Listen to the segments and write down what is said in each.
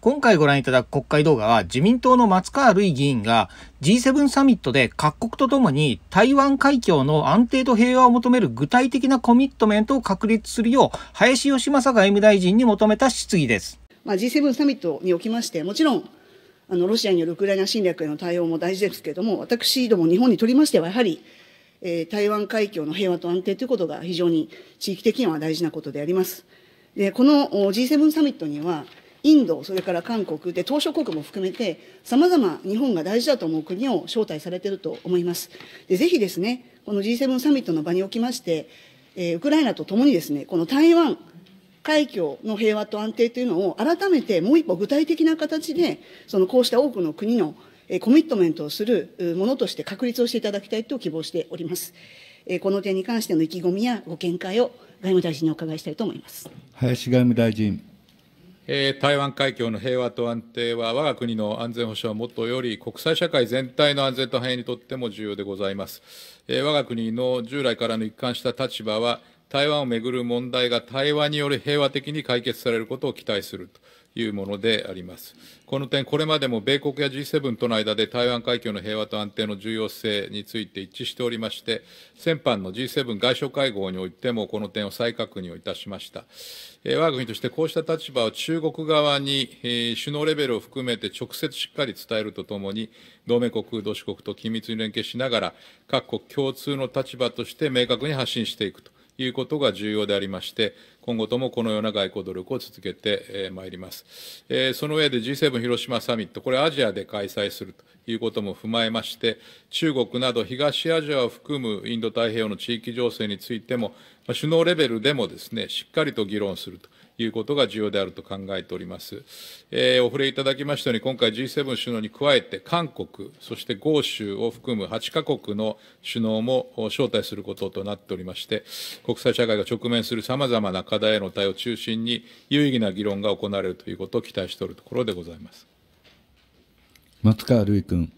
今回ご覧いただく国会動画は自民党の松川るい議員が G7 サミットで各国とともに台湾海峡の安定と平和を求める具体的なコミットメントを確立するよう林芳正外務大臣に求めた質疑です。まあ、G7 サミットにおきましてもちろんあのロシアによるウクライナ侵略への対応も大事ですけれども私ども日本にとりましてはやはり、えー、台湾海峡の平和と安定ということが非常に地域的には大事なことであります。でこの G7 サミットにはインド、それから韓国で、島しょ国も含めて、さまざま日本が大事だと思う国を招待されていると思います。でぜひですね、この G7 サミットの場におきまして、えー、ウクライナとともにですね、この台湾、海峡の平和と安定というのを改めてもう一歩具体的な形で、そのこうした多くの国のコミットメントをするものとして確立をしていただきたいと希望しております。この点に関しての意気込みやご見解を外務大臣にお伺いしたいと思います。林外務大臣。えー、台湾海峡の平和と安定は、我が国の安全保障はもとより、国際社会全体の安全と繁栄にとっても重要でございます。えー、我が国の従来からの一貫した立場は、台湾をめぐる問題が対話による平和的に解決されることを期待するというものであります。この点、これまでも米国や G7 との間で台湾海峡の平和と安定の重要性について一致しておりまして、先般の G7 外相会合においてもこの点を再確認をいたしました。我が国としてこうした立場を中国側に、首脳レベルを含めて直接しっかり伝えるとともに、同盟国、同志国と緊密に連携しながら、各国共通の立場として明確に発信していくと。いうことが重要でありまして今後ともこのような外交努力を続けてまいります。その上で G7 広島サミット、これアジアで開催するということも踏まえまして、中国など東アジアを含むインド太平洋の地域情勢についても、首脳レベルでもですね、しっかりと議論するということが重要であると考えております。えー、お触れいただきましたように、今回 G7 首脳に加えて、韓国、そして豪州を含む8か国の首脳も招待することとなっておりまして、国際社会が直面するさまざまな課課題への対応を中心に、有意義な議論が行われるということを期待しておるところでございます松川るい君。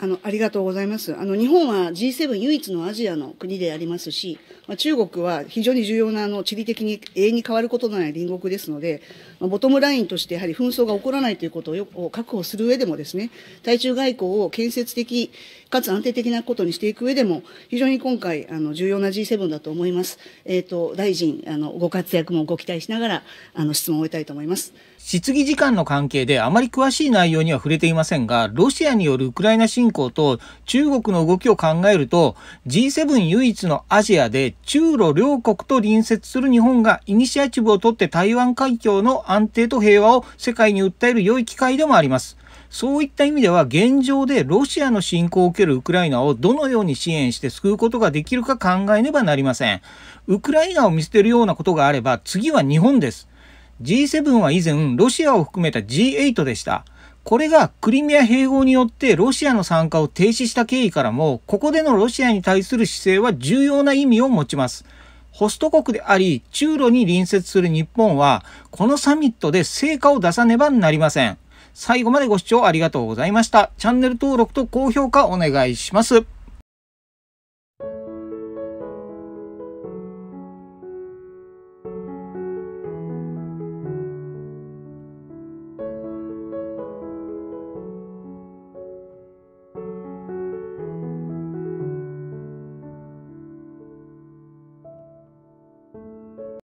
あのありがとうございますあの日本は G7 唯一のアジアの国でありますしまあ、中国は非常に重要なあの地理的に永遠に変わることのない隣国ですので、まあ、ボトムラインとしてやはり紛争が起こらないということを確保する上でもですね対中外交を建設的かつ安定的なことにしていく上でも非常に今回あの重要な G7 だと思います、えーと大臣あのご活躍もご期待しながらあの質問を終えたいと思います質疑時間の関係であまり詳しい内容には触れていませんがロシアによるウクライナ侵攻と中国の動きを考えると G7 唯一のアジアで中ロ両国と隣接する日本がイニシアチブを取って台湾海峡の安定と平和を世界に訴える良い機会でもあります。そういった意味では現状でロシアの侵攻を受けるウクライナをどのように支援して救うことができるか考えねばなりません。ウクライナを見捨てるようなことがあれば次は日本です。G7 は以前ロシアを含めた G8 でした。これがクリミア併合によってロシアの参加を停止した経緯からも、ここでのロシアに対する姿勢は重要な意味を持ちます。ホスト国であり、中ロに隣接する日本は、このサミットで成果を出さねばなりません。最後までご視聴ありがとうございました。チャンネル登録と高評価お願いします。